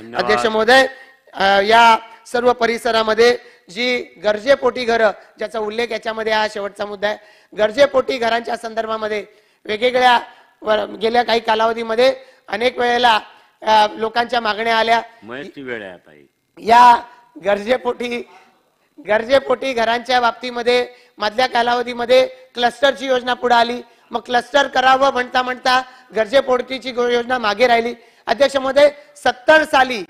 अध्यक्ष महोदय या सर्व परिसरामध्ये जी गरजेपोटी घर ज्याचा उल्लेख याच्यामध्ये हा शेवटचा मुद्दा आहे गरजेपोटी घरांच्या संदर्भामध्ये वेगवेगळ्या गेल्या काही कालावधीमध्ये अनेक वेळेला लोकांच्या मागण्या आल्या वेळ या गरजेपोटी गरजेपोटी घरांच्या बाबतीमध्ये मधल्या कालावधीमध्ये क्लस्टरची योजना पुढे आली मग क्लस्टर करावं म्हणता म्हणता गरजेपोटीची योजना मागे राहिली अध्यक्ष मध्ये सत्तर साली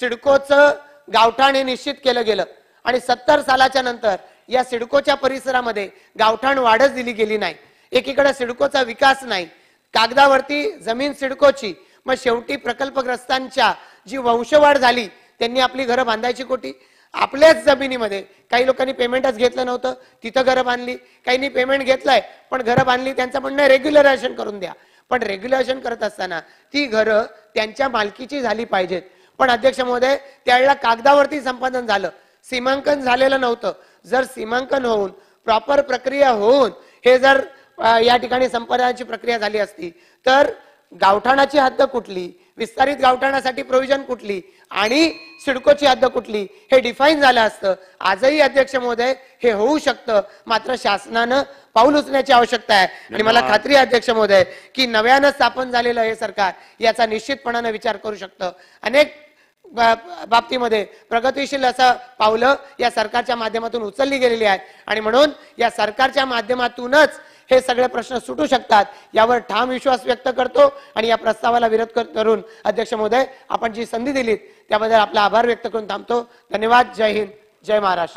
सिडकोचं गावठाण हे निश्चित केलं गेलं आणि सत्तर सालाच्या नंतर या सिडकोच्या परिसरामध्ये गावठाण वाढच दिली गेली नाही एकीकडे सिडकोचा विकास नाही कागदावरती जमीन सिडकोची मग शेवटी प्रकल्पग्रस्तांच्या जी वंशवाढ झाली त्यांनी आपली घरं बांधायची कोटी आपल्याच जमिनीमध्ये काही लोकांनी पेमेंटच घेतलं नव्हतं तिथं घरं बांधली काहींनी पेमेंट घेतलंय पण घरं बांधली त्यांचं म्हणणं रेग्युलरायझेशन करून द्या पण रेग्युलेशन करत असताना ती घरं त्यांच्या मालकीची झाली पाहिजेत पण अध्यक्ष महोदय त्यावेळेला कागदावरती संपादन झालं सीमांकन झालेलं नव्हतं जर सीमांकन होऊन प्रॉपर प्रक्रिया होऊन हे जर या ठिकाणी संपादनाची प्रक्रिया झाली असती तर गावठाणाची हद्द कुठली विस्तारित गावठाणासाठी प्रोव्हिजन कुठली आणि सिडकोची हद्द कुठली हे डिफाईन झालं असतं आजही अध्यक्ष महोदय हे होऊ शकतं मात्र शासनानं पाऊल उचलण्याची आवश्यकता आहे आणि मला खात्री अध्यक्ष महोदय की नव्यानं स्थापन झालेलं हे सरकार याचा निश्चितपणानं विचार करू शकतं अनेक बाबतीमध्ये प्रगतीशील असं पावलं या सरकारच्या माध्यमातून उचलली गेलेली आहेत आणि म्हणून या सरकारच्या माध्यमातूनच हे सगळे प्रश्न सुटू शकतात यावर ठाम विश्वास व्यक्त करतो आणि या प्रस्तावाला विरोध करून अध्यक्ष महोदय आपण जी संधी दिलीत त्याबद्दल आपला आभार व्यक्त करून थांबतो धन्यवाद जय हिंद जय महाराष्ट्र